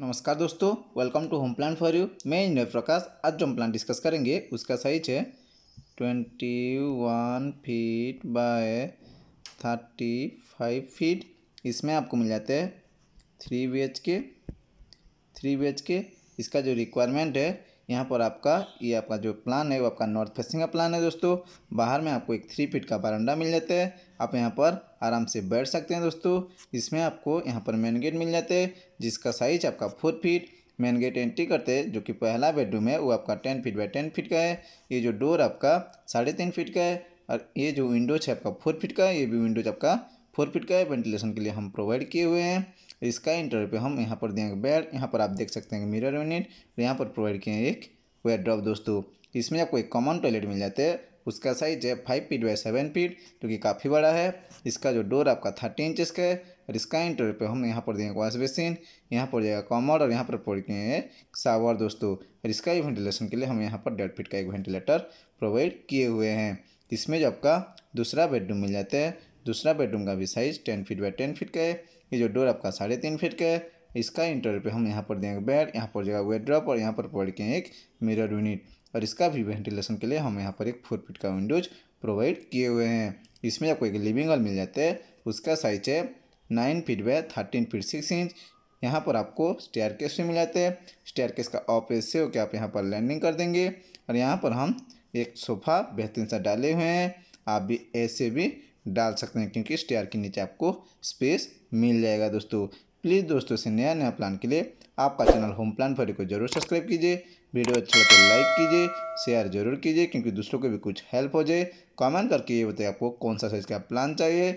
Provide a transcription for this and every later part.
नमस्कार दोस्तों welcome to home plan for you मैं इंजर प्रकाश आज जो हम प्लान डिस्कस करेंगे उसका साइज है twenty one feet by thirty five feet इसमें आपको मिल जाते हैं three B H K three B H K इसका जो रिक्वायरमेंट है यहाँ पर आपका ये आपका जो प्लान है वो आपका नॉर्थ फेसिंग का प्लान है दोस्तों बाहर में आपको एक थ्री फीट का बारंडा मिल जाता है आप यहाँ पर आराम से बैठ सकते हैं दोस्तों इसमें आपको यहाँ पर मेन गेट मिल जाते हैं जिसका साइज आपका four feet main gate entry करते हैं जो कि पहला बेडरूम है वो आपका ten feet by ten feet का है ये जो डोर आपका साढ़े तीन फीट का है और ये जो विंडोज है आपका फोर फीट का है ये भी विंडोज आपका फोर फीट का वेंटिलेशन के लिए हम प्रोवाइड किए हुए हैं इसका इंटर पे हम यहाँ पर देंगे बेड यहाँ पर आप देख सकते हैं मिरर यूनिट और यहाँ पर प्रोवाइड किए हैं एक वेयर ड्रॉप दोस्तों इसमें आपको एक कॉमन टॉयलेट मिल जाते हैं उसका साइज है five feet by seven feet जो कि काफ़ी बड़ा है इसका जो डोर आपका थर्टी इंचज का है और इसका इंटर पे हम यहाँ पर देंगे वॉश बेसिन यहाँ पर जाएगा कॉमर और यहाँ पर प्रोवाइड के हैं सावर दोस्तों और इसका ही वेंटिलेशन के लिए हम यहाँ पर डेढ़ फीट का एक वेंटिलेटर प्रोवाइड किए हुए हैं इसमें जो आपका दूसरा बेडरूम मिल जाता है दूसरा बेडरूम का भी size ten feet by ten feet का है ये जो डोर आपका साढ़े तीन फीट का है इसका इंटर पे हम यहाँ पर देंगे बेड यहाँ पर जगह वेड ड्रॉप और यहाँ पर पड़ के एक मिरर यूनिट और इसका भी वेंटिलेशन के लिए हम यहाँ पर एक फोर फीट का विंडोज प्रोवाइड किए हुए हैं इसमें आपको एक लिविंग हॉल मिल जाता है उसका साइज है nine feet by thirteen feet six inch यहाँ पर आपको स्टेयर केस भी मिल जाते हैं स्टेयर केस का ऑपरेस से होकर आप यहाँ पर लैंडिंग कर देंगे और यहाँ पर हम एक सोफ़ा बेहतरीन सा डाले हुए हैं आप भी ऐसे भी डाल सकते हैं क्योंकि स्टेयर के नीचे आपको स्पेस मिल जाएगा दोस्तों प्लीज़ दोस्तों से नया नया प्लान के लिए आपका चैनल होम प्लान फरी को जरूर सब्सक्राइब कीजिए वीडियो अच्छा लगे तो लाइक कीजिए शेयर जरूर कीजिए क्योंकि दूसरों को भी कुछ हेल्प हो जाए कमेंट करके ये बताइए आपको कौन सा साइज़ का प्लान चाहिए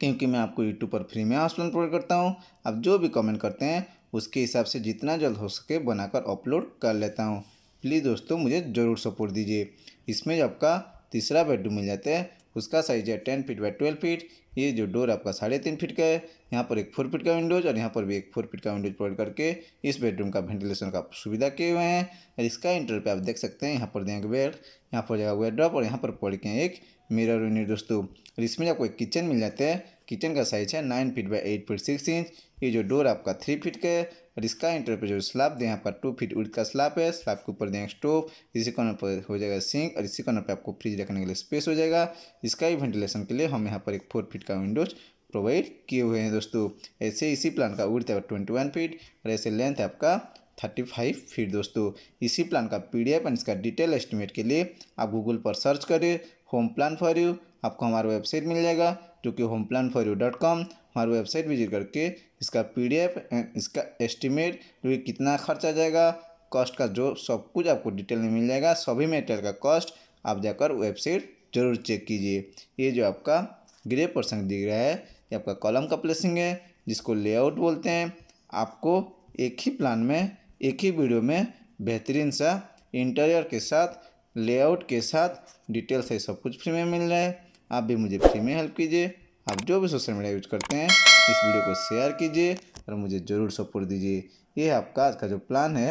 क्योंकि मैं आपको यूट्यूब पर फ्री में हाउस प्लान प्रोवाइड करता हूँ आप जो भी कमेंट करते हैं उसके हिसाब से जितना जल्द हो सके बनाकर अपलोड कर लेता हूँ प्लीज़ दोस्तों मुझे ज़रूर सपोर्ट दीजिए इसमें आपका तीसरा बेडरूम मिल जाता है उसका साइज है ten feet by twelve feet ये जो डोर आपका साढ़े तीन फीट का है यहाँ पर एक फोर फीट का विंडोज और यहाँ पर भी एक फोर फीट का विंडोज प्रोवाइड करके इस बेडरूम का वेंटिलेशन का सुविधा किए हुए हैं और इसका इंटर पे आप देख सकते हैं यहाँ पर देंगे बेड यहाँ पर जगह वेड्रॉप और यहाँ पर पड़ के एक मिरर यूनिट दोस्तों और इसमें आपको एक किचन मिल जाता है किचन का साइज है nine feet by eight feet six inch ये जो डोर आपका थ्री फीट का है और इसका इंटर पर जो स्लाब दें यहाँ पर टू फीट उड का स्लाब है स्लाब के ऊपर देंगे स्टोव इसी कॉर्नर पर हो जाएगा सिंक और इसी कॉर्नर पर आपको फ्रिज रखने के लिए स्पेस हो जाएगा इसका ही वेंटिलेशन के लिए हम यहाँ पर एक फोर फीट का विंडोज प्रोवाइड किए हुए हैं दोस्तों ऐसे इसी प्लान का उड़ता है ट्वेंटी वन फीट और ऐसे लेंथ आपका थर्टी फाइव फिर दोस्तों इसी प्लान का पी डी एफ एंड इसका डिटेल एस्टिमेट के लिए आप गूगल पर सर्च करें होम प्लान फॉर यू आपको हमारा वेबसाइट मिल जाएगा जो कि home plan for you dot com हमारी वेबसाइट विजिट करके इसका पी डी एफ एंड इसका एस्टिमेट जो कि कितना खर्च आ जाएगा कॉस्ट का जो सब कुछ आपको डिटेल में मिल जाएगा सभी मेटेरियल का कॉस्ट आप जाकर वेबसाइट जरूर चेक कीजिए ये जो आपका ग्रे प्रसंग दिख रहा है ये आपका कॉलम का प्लेसिंग है जिसको लेआउट बोलते हैं आपको एक ही प्लान में एक ही वीडियो में बेहतरीन सा इंटीरियर के साथ लेआउट के साथ डिटेल्स है सब कुछ फ्री में मिल रहा है आप भी मुझे फ्री में हेल्प कीजिए आप जो भी सोशल मीडिया यूज करते हैं इस वीडियो को शेयर कीजिए और मुझे ज़रूर सपोर्ट दीजिए ये आपका आज का जो प्लान है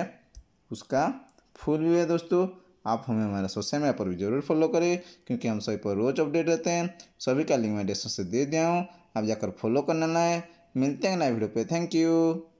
उसका फुल व्यू है दोस्तों आप हमें हमारा सोशल मीडिया पर भी जरूर फॉलो करें क्योंकि हम सभी पर रोज़ अपडेट रहते हैं सभी का लिंक मैं डिस्क्रिप्शन से दे दिया हूँ आप जाकर फॉलो करना है मिलते हैं नए वीडियो पे थैंक यू